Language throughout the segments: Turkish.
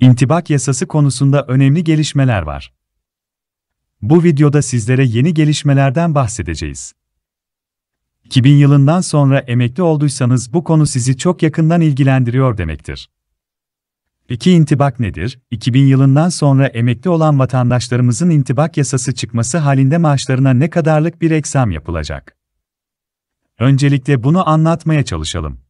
İntibak yasası konusunda önemli gelişmeler var. Bu videoda sizlere yeni gelişmelerden bahsedeceğiz. 2000 yılından sonra emekli olduysanız bu konu sizi çok yakından ilgilendiriyor demektir. Peki intibak nedir? 2000 yılından sonra emekli olan vatandaşlarımızın intibak yasası çıkması halinde maaşlarına ne kadarlık bir eksam yapılacak? Öncelikle bunu anlatmaya çalışalım.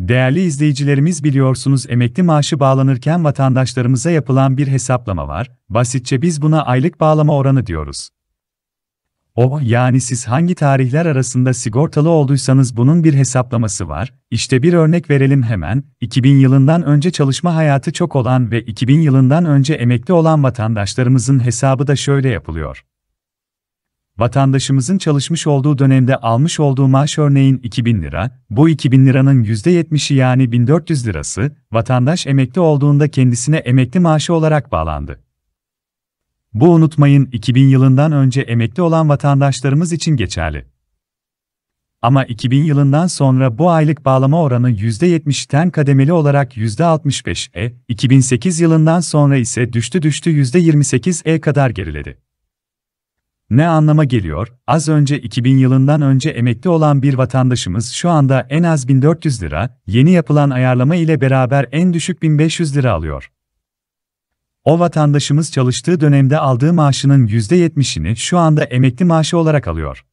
Değerli izleyicilerimiz biliyorsunuz emekli maaşı bağlanırken vatandaşlarımıza yapılan bir hesaplama var. Basitçe biz buna aylık bağlama oranı diyoruz. O yani siz hangi tarihler arasında sigortalı olduysanız bunun bir hesaplaması var. İşte bir örnek verelim hemen. 2000 yılından önce çalışma hayatı çok olan ve 2000 yılından önce emekli olan vatandaşlarımızın hesabı da şöyle yapılıyor vatandaşımızın çalışmış olduğu dönemde almış olduğu maaş örneğin 2000 lira, bu 2000 liranın %70'i yani 1400 lirası, vatandaş emekli olduğunda kendisine emekli maaşı olarak bağlandı. Bu unutmayın 2000 yılından önce emekli olan vatandaşlarımız için geçerli. Ama 2000 yılından sonra bu aylık bağlama oranı %70'ten kademeli olarak %65'e, 2008 e, yılından sonra ise düştü düştü %28'e e kadar geriledi. Ne anlama geliyor? Az önce 2000 yılından önce emekli olan bir vatandaşımız şu anda en az 1400 lira, yeni yapılan ayarlama ile beraber en düşük 1500 lira alıyor. O vatandaşımız çalıştığı dönemde aldığı maaşının %70'ini şu anda emekli maaşı olarak alıyor.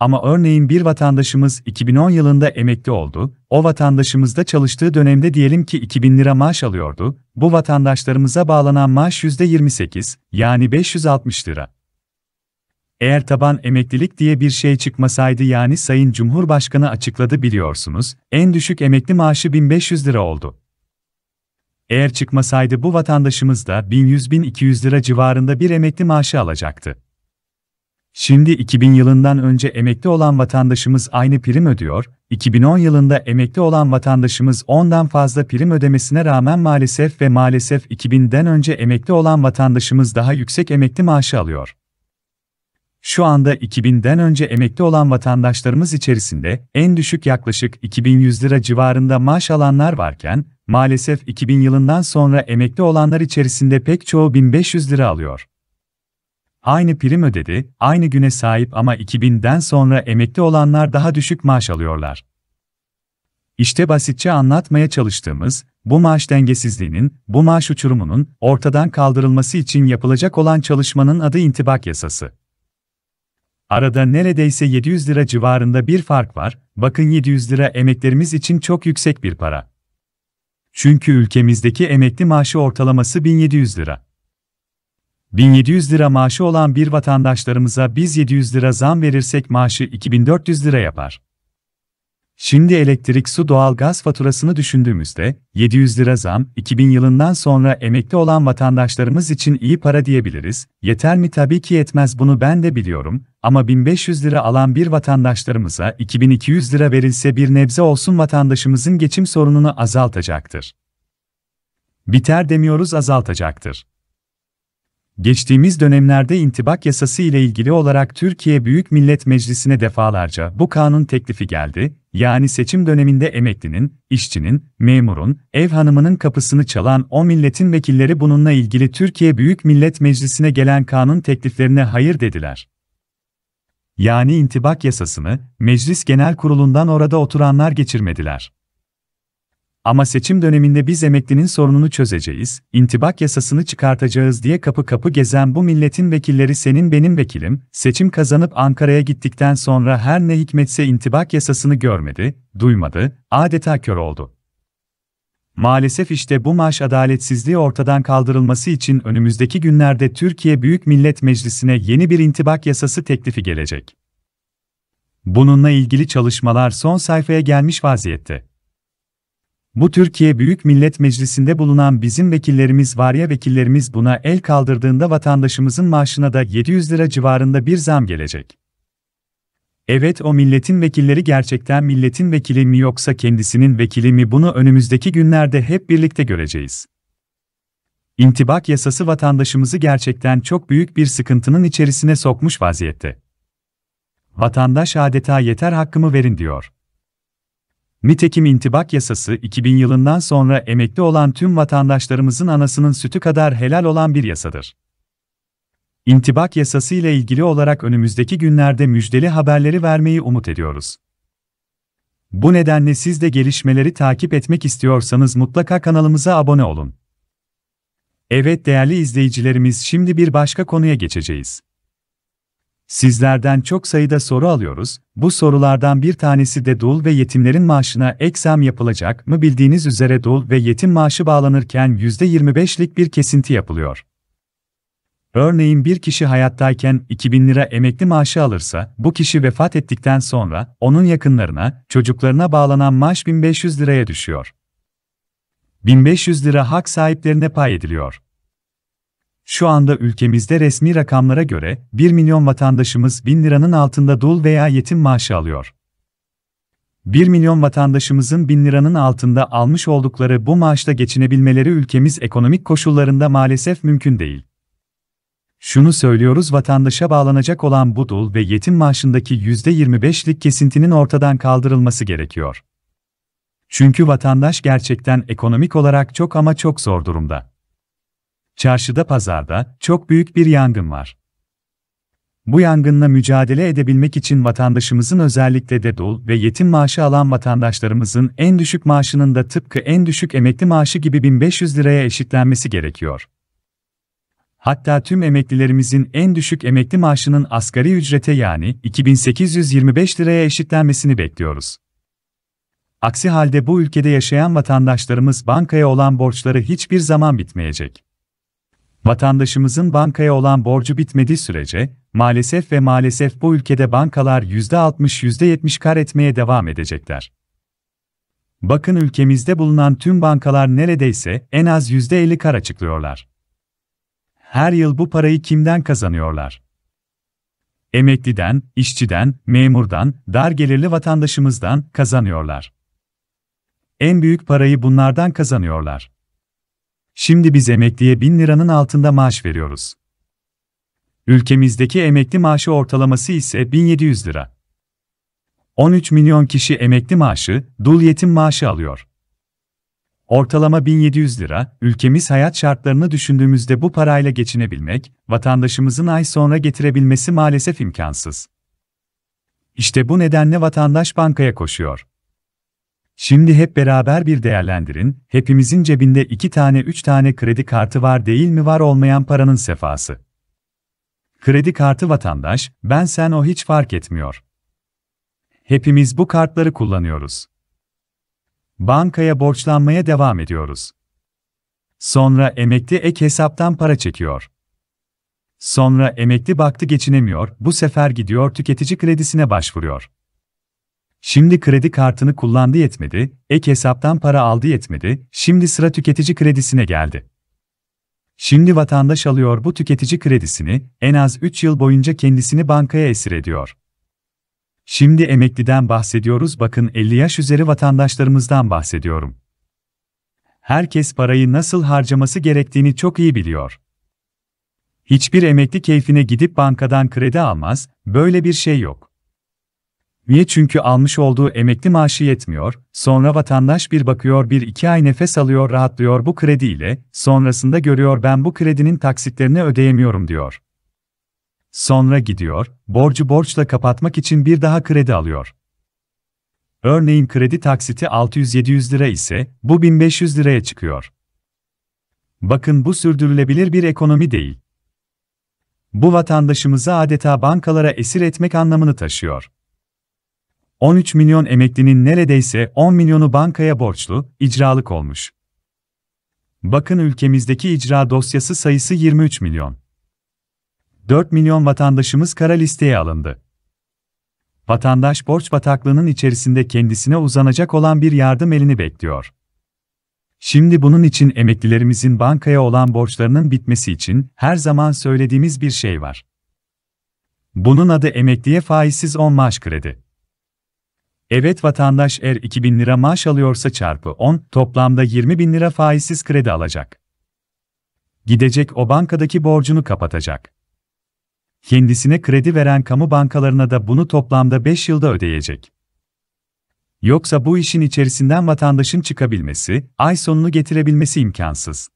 Ama örneğin bir vatandaşımız 2010 yılında emekli oldu, o vatandaşımız da çalıştığı dönemde diyelim ki 2000 lira maaş alıyordu, bu vatandaşlarımıza bağlanan maaş %28, yani 560 lira. Eğer taban emeklilik diye bir şey çıkmasaydı yani Sayın Cumhurbaşkanı açıkladı biliyorsunuz, en düşük emekli maaşı 1500 lira oldu. Eğer çıkmasaydı bu vatandaşımız da 1100-1200 lira civarında bir emekli maaşı alacaktı. Şimdi 2000 yılından önce emekli olan vatandaşımız aynı prim ödüyor, 2010 yılında emekli olan vatandaşımız ondan fazla prim ödemesine rağmen maalesef ve maalesef 2000'den önce emekli olan vatandaşımız daha yüksek emekli maaşı alıyor şu anda 2000'den önce emekli olan vatandaşlarımız içerisinde en düşük yaklaşık 2100 lira civarında maaş alanlar varken, maalesef 2000 yılından sonra emekli olanlar içerisinde pek çoğu 1500 lira alıyor. Aynı prim ödedi, aynı güne sahip ama 2000'den sonra emekli olanlar daha düşük maaş alıyorlar. İşte basitçe anlatmaya çalıştığımız, bu maaş dengesizliğinin, bu maaş uçurumunun ortadan kaldırılması için yapılacak olan çalışmanın adı intibak yasası. Arada neredeyse 700 lira civarında bir fark var, bakın 700 lira emeklerimiz için çok yüksek bir para. Çünkü ülkemizdeki emekli maaşı ortalaması 1700 lira. 1700 lira maaşı olan bir vatandaşlarımıza biz 700 lira zam verirsek maaşı 2400 lira yapar. Şimdi elektrik, su, doğalgaz faturasını düşündüğümüzde 700 lira zam 2000 yılından sonra emekli olan vatandaşlarımız için iyi para diyebiliriz. Yeter mi? Tabii ki yetmez bunu ben de biliyorum ama 1500 lira alan bir vatandaşlarımıza 2200 lira verilse bir nebze olsun vatandaşımızın geçim sorununu azaltacaktır. Biter demiyoruz azaltacaktır. Geçtiğimiz dönemlerde intibak yasası ile ilgili olarak Türkiye Büyük Millet Meclisi'ne defalarca bu kanun teklifi geldi yani seçim döneminde emeklinin, işçinin, memurun, ev hanımının kapısını çalan o milletin vekilleri bununla ilgili Türkiye Büyük Millet Meclisi'ne gelen kanun tekliflerine hayır dediler. Yani intibak yasasını meclis genel kurulundan orada oturanlar geçirmediler. Ama seçim döneminde biz emeklinin sorununu çözeceğiz, intibak yasasını çıkartacağız diye kapı kapı gezen bu milletin vekilleri senin benim vekilim, seçim kazanıp Ankara'ya gittikten sonra her ne hikmetse intibak yasasını görmedi, duymadı, adeta kör oldu. Maalesef işte bu maaş adaletsizliği ortadan kaldırılması için önümüzdeki günlerde Türkiye Büyük Millet Meclisi'ne yeni bir intibak yasası teklifi gelecek. Bununla ilgili çalışmalar son sayfaya gelmiş vaziyette. Bu Türkiye Büyük Millet Meclisi'nde bulunan bizim vekillerimiz var ya vekillerimiz buna el kaldırdığında vatandaşımızın maaşına da 700 lira civarında bir zam gelecek. Evet o milletin vekilleri gerçekten milletin vekili mi yoksa kendisinin vekili mi bunu önümüzdeki günlerde hep birlikte göreceğiz. İntibak yasası vatandaşımızı gerçekten çok büyük bir sıkıntının içerisine sokmuş vaziyette. Vatandaş adeta yeter hakkımı verin diyor. Nitekim intibak yasası 2000 yılından sonra emekli olan tüm vatandaşlarımızın anasının sütü kadar helal olan bir yasadır. İntibak yasası ile ilgili olarak önümüzdeki günlerde müjdeli haberleri vermeyi umut ediyoruz. Bu nedenle siz de gelişmeleri takip etmek istiyorsanız mutlaka kanalımıza abone olun. Evet değerli izleyicilerimiz şimdi bir başka konuya geçeceğiz. Sizlerden çok sayıda soru alıyoruz. Bu sorulardan bir tanesi de dul ve yetimlerin maaşına eksem yapılacak mı? Bildiğiniz üzere dul ve yetim maaşı bağlanırken %25'lik bir kesinti yapılıyor. Örneğin bir kişi hayattayken 2000 lira emekli maaşı alırsa, bu kişi vefat ettikten sonra onun yakınlarına, çocuklarına bağlanan maaş 1500 liraya düşüyor. 1500 lira hak sahiplerine pay ediliyor. Şu anda ülkemizde resmi rakamlara göre 1 milyon vatandaşımız 1000 liranın altında dul veya yetim maaşı alıyor. 1 milyon vatandaşımızın 1000 liranın altında almış oldukları bu maaşla geçinebilmeleri ülkemiz ekonomik koşullarında maalesef mümkün değil. Şunu söylüyoruz vatandaşa bağlanacak olan bu dul ve yetim maaşındaki %25'lik kesintinin ortadan kaldırılması gerekiyor. Çünkü vatandaş gerçekten ekonomik olarak çok ama çok zor durumda. Çarşıda pazarda çok büyük bir yangın var. Bu yangınla mücadele edebilmek için vatandaşımızın özellikle de dul ve yetim maaşı alan vatandaşlarımızın en düşük maaşının da tıpkı en düşük emekli maaşı gibi 1500 liraya eşitlenmesi gerekiyor. Hatta tüm emeklilerimizin en düşük emekli maaşının asgari ücrete yani 2825 liraya eşitlenmesini bekliyoruz. Aksi halde bu ülkede yaşayan vatandaşlarımız bankaya olan borçları hiçbir zaman bitmeyecek. Vatandaşımızın bankaya olan borcu bitmediği sürece, maalesef ve maalesef bu ülkede bankalar %60-%70 kar etmeye devam edecekler. Bakın ülkemizde bulunan tüm bankalar neredeyse en az %50 kar açıklıyorlar. Her yıl bu parayı kimden kazanıyorlar? Emekliden, işçiden, memurdan, dar gelirli vatandaşımızdan kazanıyorlar. En büyük parayı bunlardan kazanıyorlar. Şimdi biz emekliye 1000 liranın altında maaş veriyoruz. Ülkemizdeki emekli maaşı ortalaması ise 1700 lira. 13 milyon kişi emekli maaşı, dul yetim maaşı alıyor. Ortalama 1700 lira, ülkemiz hayat şartlarını düşündüğümüzde bu parayla geçinebilmek, vatandaşımızın ay sonra getirebilmesi maalesef imkansız. İşte bu nedenle vatandaş bankaya koşuyor. Şimdi hep beraber bir değerlendirin, hepimizin cebinde iki tane üç tane kredi kartı var değil mi var olmayan paranın sefası. Kredi kartı vatandaş, ben sen o hiç fark etmiyor. Hepimiz bu kartları kullanıyoruz. Bankaya borçlanmaya devam ediyoruz. Sonra emekli ek hesaptan para çekiyor. Sonra emekli baktı geçinemiyor, bu sefer gidiyor tüketici kredisine başvuruyor. Şimdi kredi kartını kullandı yetmedi, ek hesaptan para aldı yetmedi, şimdi sıra tüketici kredisine geldi. Şimdi vatandaş alıyor bu tüketici kredisini, en az 3 yıl boyunca kendisini bankaya esir ediyor. Şimdi emekliden bahsediyoruz bakın 50 yaş üzeri vatandaşlarımızdan bahsediyorum. Herkes parayı nasıl harcaması gerektiğini çok iyi biliyor. Hiçbir emekli keyfine gidip bankadan kredi almaz, böyle bir şey yok. Niye çünkü almış olduğu emekli maaşı yetmiyor, sonra vatandaş bir bakıyor bir iki ay nefes alıyor rahatlıyor bu krediyle, sonrasında görüyor ben bu kredinin taksitlerini ödeyemiyorum diyor. Sonra gidiyor, borcu borçla kapatmak için bir daha kredi alıyor. Örneğin kredi taksiti 600-700 lira ise, bu 1500 liraya çıkıyor. Bakın bu sürdürülebilir bir ekonomi değil. Bu vatandaşımızı adeta bankalara esir etmek anlamını taşıyor. 13 milyon emeklinin neredeyse 10 milyonu bankaya borçlu, icralık olmuş. Bakın ülkemizdeki icra dosyası sayısı 23 milyon. 4 milyon vatandaşımız kara listeye alındı. Vatandaş borç bataklığının içerisinde kendisine uzanacak olan bir yardım elini bekliyor. Şimdi bunun için emeklilerimizin bankaya olan borçlarının bitmesi için her zaman söylediğimiz bir şey var. Bunun adı emekliye faizsiz 10 maaş kredi. Evet vatandaş eğer 2000 lira maaş alıyorsa çarpı 10, toplamda 20 bin lira faizsiz kredi alacak. Gidecek o bankadaki borcunu kapatacak. Kendisine kredi veren kamu bankalarına da bunu toplamda 5 yılda ödeyecek. Yoksa bu işin içerisinden vatandaşın çıkabilmesi, ay sonunu getirebilmesi imkansız.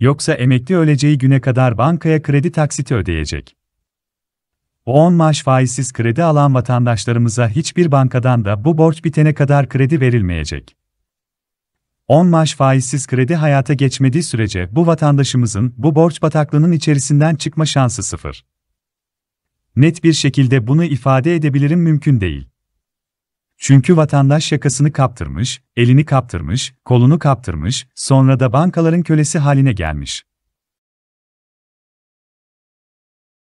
Yoksa emekli öleceği güne kadar bankaya kredi taksiti ödeyecek. 10 maaş faizsiz kredi alan vatandaşlarımıza hiçbir bankadan da bu borç bitene kadar kredi verilmeyecek. 10 maaş faizsiz kredi hayata geçmediği sürece bu vatandaşımızın bu borç bataklığının içerisinden çıkma şansı sıfır. Net bir şekilde bunu ifade edebilirim mümkün değil. Çünkü vatandaş yakasını kaptırmış, elini kaptırmış, kolunu kaptırmış, sonra da bankaların kölesi haline gelmiş.